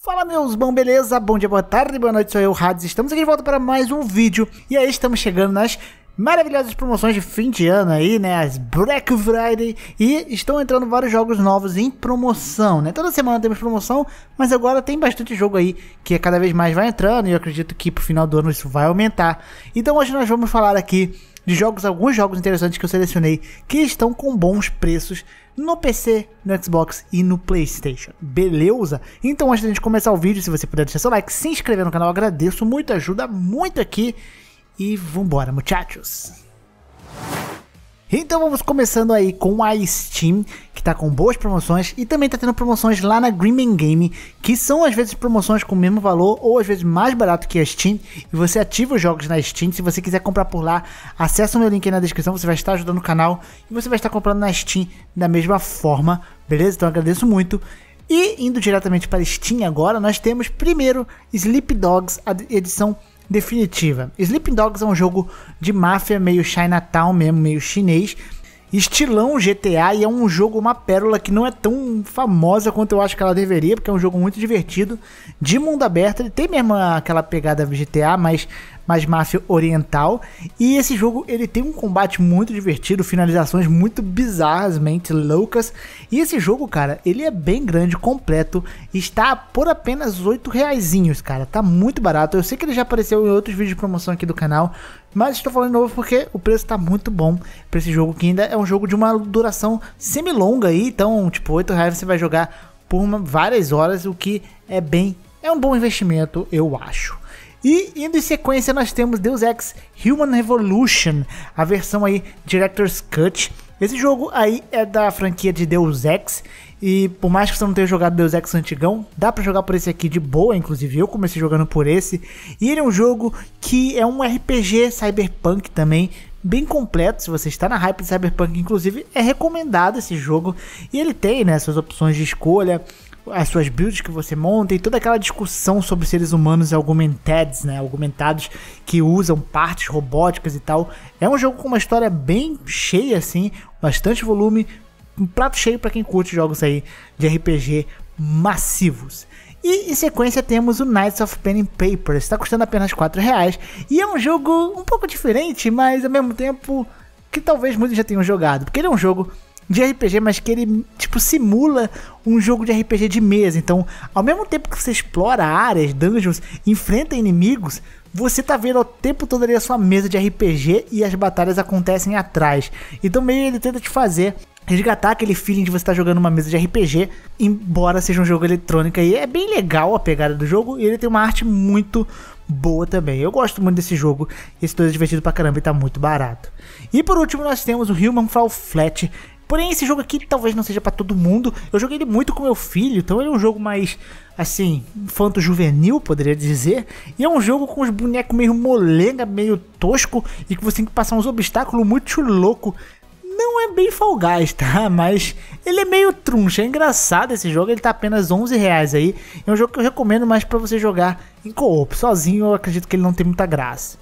Fala meus bom, beleza? Bom dia, boa tarde, boa noite, sou eu, Rads. Estamos aqui de volta para mais um vídeo. E aí estamos chegando nas maravilhosas promoções de fim de ano aí, né? As Black Friday. E estão entrando vários jogos novos em promoção, né? Toda semana temos promoção, mas agora tem bastante jogo aí que cada vez mais vai entrando. E eu acredito que pro final do ano isso vai aumentar. Então hoje nós vamos falar aqui de jogos, alguns jogos interessantes que eu selecionei que estão com bons preços no PC, no Xbox e no PlayStation. Beleza? Então, antes de gente começar o vídeo, se você puder deixar seu like, se inscrever no canal, agradeço muito, ajuda muito aqui. E vambora, muchachos! Então vamos começando aí com a Steam, que tá com boas promoções e também tá tendo promoções lá na Green Game, que são às vezes promoções com o mesmo valor ou às vezes mais barato que a Steam, e você ativa os jogos na Steam. Se você quiser comprar por lá, acessa o meu link aí na descrição, você vai estar ajudando o canal e você vai estar comprando na Steam da mesma forma, beleza? Então agradeço muito. E indo diretamente para Steam agora, nós temos primeiro Sleep Dogs, a edição definitiva. Sleeping Dogs é um jogo de máfia, meio Chinatown mesmo, meio chinês, estilão GTA e é um jogo, uma pérola que não é tão famosa quanto eu acho que ela deveria, porque é um jogo muito divertido, de mundo aberto, ele tem mesmo aquela pegada GTA, mas mais máfia oriental. E esse jogo ele tem um combate muito divertido, finalizações muito bizarrasmente loucas. E esse jogo, cara, ele é bem grande, completo, está por apenas oito reaisinhos, cara. Tá muito barato. Eu sei que ele já apareceu em outros vídeos de promoção aqui do canal, mas estou falando novo porque o preço tá muito bom para esse jogo, que ainda é um jogo de uma duração semi-longa aí, então, tipo, oito reais você vai jogar por uma, várias horas, o que é bem. É um bom investimento, eu acho. E indo em sequência nós temos Deus Ex Human Revolution, a versão aí Director's Cut. Esse jogo aí é da franquia de Deus Ex e por mais que você não tenha jogado Deus Ex antigão, dá para jogar por esse aqui de boa, inclusive eu comecei jogando por esse. E ele é um jogo que é um RPG cyberpunk também, bem completo. Se você está na hype de Cyberpunk, inclusive, é recomendado esse jogo. E ele tem né, suas opções de escolha, as suas builds que você monta e toda aquela discussão sobre seres humanos augmentados, né? Augmentados que usam partes robóticas e tal. É um jogo com uma história bem cheia, assim, bastante volume, um prato cheio para quem curte jogos aí de RPG massivos. E em sequência temos o Knights of Pen and Paper, está custando apenas 4 reais e é um jogo um pouco diferente, mas ao mesmo tempo que talvez muitos já tenham jogado, porque ele é um jogo de RPG, mas que ele, tipo, simula um jogo de RPG de mesa. Então, ao mesmo tempo que você explora áreas, dungeons, enfrenta inimigos, você tá vendo o tempo todo ali a sua mesa de RPG e as batalhas acontecem atrás. Então, meio ele tenta te fazer resgatar aquele feeling de você estar tá jogando uma mesa de RPG, embora seja um jogo eletrônico aí. É bem legal a pegada do jogo e ele tem uma arte muito boa também. Eu gosto muito desse jogo, esse 2 é divertido pra caramba e tá muito barato. E por último nós temos o Human Fall Flat Porém, esse jogo aqui talvez não seja para todo mundo. Eu joguei ele muito com meu filho, então ele é um jogo mais, assim, infanto-juvenil, poderia dizer. E é um jogo com os bonecos meio molenga, meio tosco, e que você tem que passar uns obstáculos muito louco. Não é bem falgás tá? Mas ele é meio truncha, é engraçado esse jogo, ele tá apenas 11 reais aí. É um jogo que eu recomendo mais para você jogar em co-op. Sozinho eu acredito que ele não tem muita graça.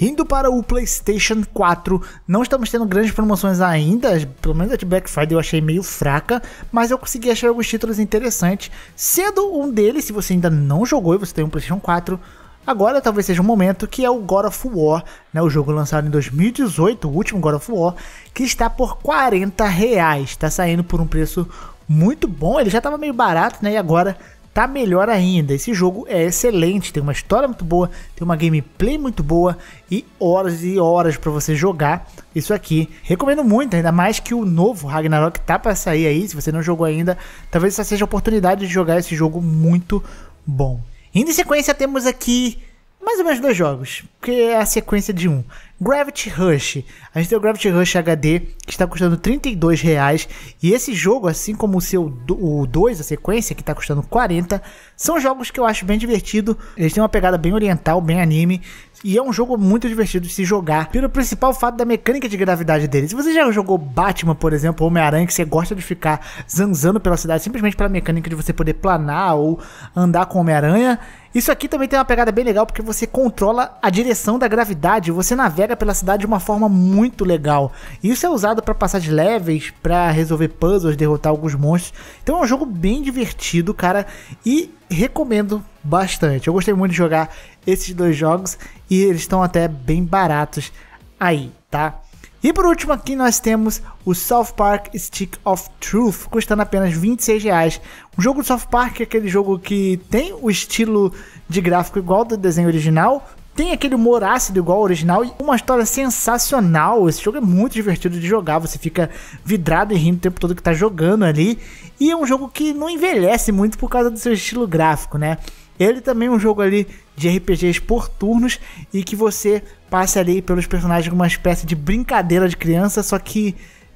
Indo para o PlayStation 4, não estamos tendo grandes promoções ainda, pelo menos a de Black Friday eu achei meio fraca, mas eu consegui achar alguns títulos interessantes, sendo um deles, se você ainda não jogou e você tem um PlayStation 4, Agora talvez seja o um momento que é o God of War, né, o jogo lançado em 2018, o último God of War, que está por 40 reais, está saindo por um preço muito bom, ele já estava meio barato, né, e agora tá melhor ainda. Esse jogo é excelente, tem uma história muito boa, tem uma gameplay muito boa e horas e horas para você jogar isso aqui. Recomendo muito, ainda mais que o novo Ragnarok tá para sair aí, se você não jogou ainda, talvez essa seja a oportunidade de jogar esse jogo muito bom. Indo em sequência temos aqui mais ou menos dois jogos que é a sequência de um. Gravity Rush. A gente tem o Gravity Rush HD, que está custando 32 reais. E esse jogo, assim como o seu o 2, a sequência, que está custando 40, são jogos que eu acho bem divertido. Eles têm uma pegada bem oriental, bem anime. E é um jogo muito divertido de se jogar, pelo principal fato da mecânica de gravidade dele. Se você já jogou Batman, por exemplo, Homem-Aranha, que você gosta de ficar zanzando pela cidade simplesmente pela mecânica de você poder planar ou andar com Homem-Aranha, isso aqui também tem uma pegada bem legal porque você controla a direção questão da gravidade, você navega pela cidade de uma forma muito legal. Isso é usado para passar de levels, para resolver puzzles, derrotar alguns monstros. Então é um jogo bem divertido, cara, e recomendo bastante. Eu gostei muito de jogar esses dois jogos e eles estão até bem baratos aí, tá? E por último aqui nós temos o South Park Stick of Truth, custando apenas 26 reais. O jogo do South Park é aquele jogo que tem o estilo de gráfico igual do desenho original, tem aquele humor ácido igual ao original e uma história sensacional. Esse jogo é muito divertido de jogar, você fica vidrado e rindo o tempo todo que tá jogando ali. E é um jogo que não envelhece muito por causa do seu estilo gráfico, né? Ele também é um jogo ali de RPGs por turnos e que você passa ali pelos personagens uma espécie de brincadeira de criança, só que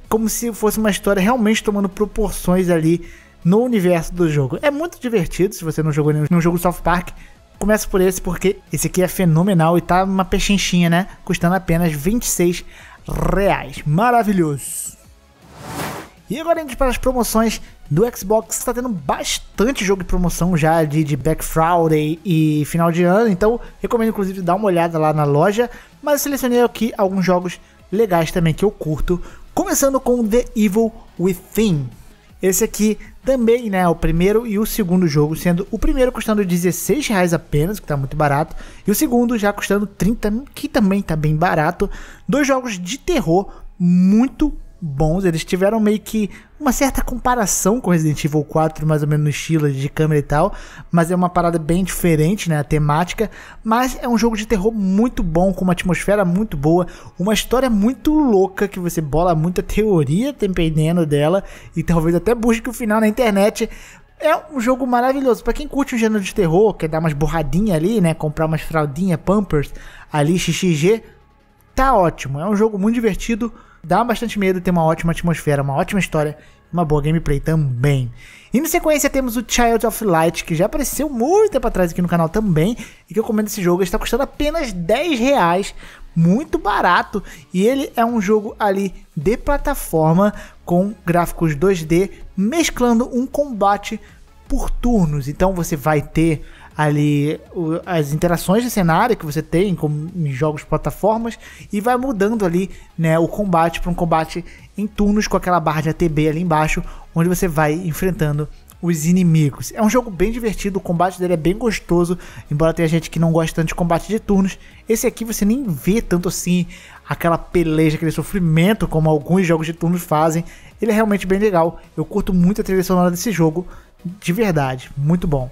como se fosse uma história realmente tomando proporções ali no universo do jogo. É muito divertido, se você não jogou nenhum jogo South Park, Começo por esse porque esse aqui é fenomenal e tá uma pechinchinha, né? Custando apenas 26 reais. Maravilhoso! E agora indo para as promoções do Xbox, está tendo bastante jogo de promoção já de, de Back Friday e final de ano, então recomendo inclusive dar uma olhada lá na loja, mas selecionei aqui alguns jogos legais também que eu curto, começando com The Evil Within. Esse aqui também, né, o primeiro e o segundo jogo, sendo o primeiro custando 16 reais apenas, que tá muito barato, e o segundo já custando 30, que também tá bem barato. Dois jogos de terror muito bons. Eles tiveram meio que uma certa comparação com Resident Evil 4, mais ou menos no estilo de câmera e tal, mas é uma parada bem diferente, né, a temática, mas é um jogo de terror muito bom, com uma atmosfera muito boa, uma história muito louca que você bola muita teoria dependendo dela e talvez até busque o final na internet. É um jogo maravilhoso. para quem curte o gênero de terror, quer dar umas borradinhas ali, né? Comprar umas fraldinhas, pampers ali, xxg tá ótimo. É um jogo muito divertido, dá bastante medo, tem uma ótima atmosfera, uma ótima história, uma boa gameplay também. E na sequência temos o Child of Light, que já apareceu muito tempo atrás aqui no canal também, e que eu comendo esse jogo, está custando apenas 10 reais, muito barato, e ele é um jogo ali de plataforma com gráficos 2D, mesclando um combate por turnos. Então você vai ter ali o, as interações de cenário que você tem com em jogos plataformas e vai mudando ali, né, o combate para um combate em turnos com aquela barra de ATB ali embaixo, onde você vai enfrentando os inimigos. É um jogo bem divertido, o combate dele é bem gostoso, embora tenha gente que não gosta tanto de combate de turnos. Esse aqui você nem vê tanto assim aquela peleja, aquele sofrimento como alguns jogos de turnos fazem. Ele é realmente bem legal. Eu curto muito a trilha sonora desse jogo, de verdade, muito bom.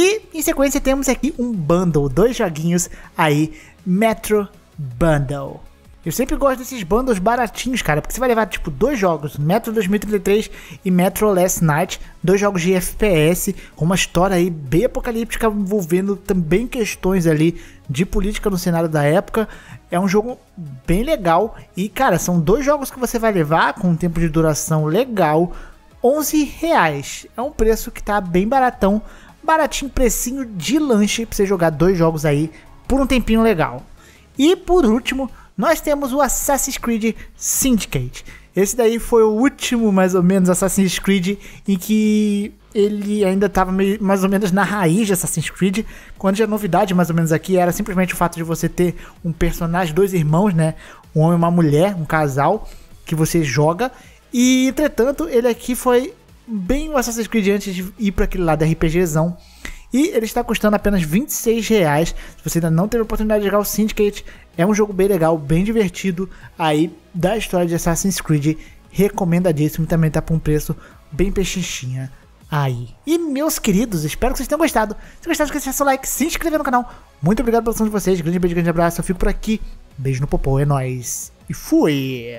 E em sequência temos aqui um bundle, dois joguinhos aí, Metro Bundle. Eu sempre gosto desses bundles baratinhos, cara, porque você vai levar tipo dois jogos, Metro 2033 e Metro Last Night, dois jogos de FPS, com uma história aí bem apocalíptica envolvendo também questões ali de política no cenário da época. É um jogo bem legal e, cara, são dois jogos que você vai levar com um tempo de duração legal, 11 reais. É um preço que tá bem baratão baratinho, precinho de lanche para você jogar dois jogos aí por um tempinho legal. E por último, nós temos o Assassin's Creed Syndicate. Esse daí foi o último, mais ou menos, Assassin's Creed em que ele ainda estava mais ou menos na raiz de Assassin's Creed, quando a novidade mais ou menos aqui era simplesmente o fato de você ter um personagem, dois irmãos, né, um homem e uma mulher, um casal que você joga. E entretanto, ele aqui foi bem o Assassin's Creed antes de ir para aquele lado RPGzão. E ele está custando apenas 26 reais. Se você ainda não teve a oportunidade de jogar o Syndicate, é um jogo bem legal, bem divertido aí da história de Assassin's Creed. Recomendadíssimo, também está por um preço bem pechinchinha. aí. E meus queridos, espero que vocês tenham gostado. Se gostaram, esqueça seu like, se inscrever no canal. Muito obrigado pela atenção de vocês, grande beijo, grande abraço. Eu fico por aqui. Beijo no popô, é nóis. E fui!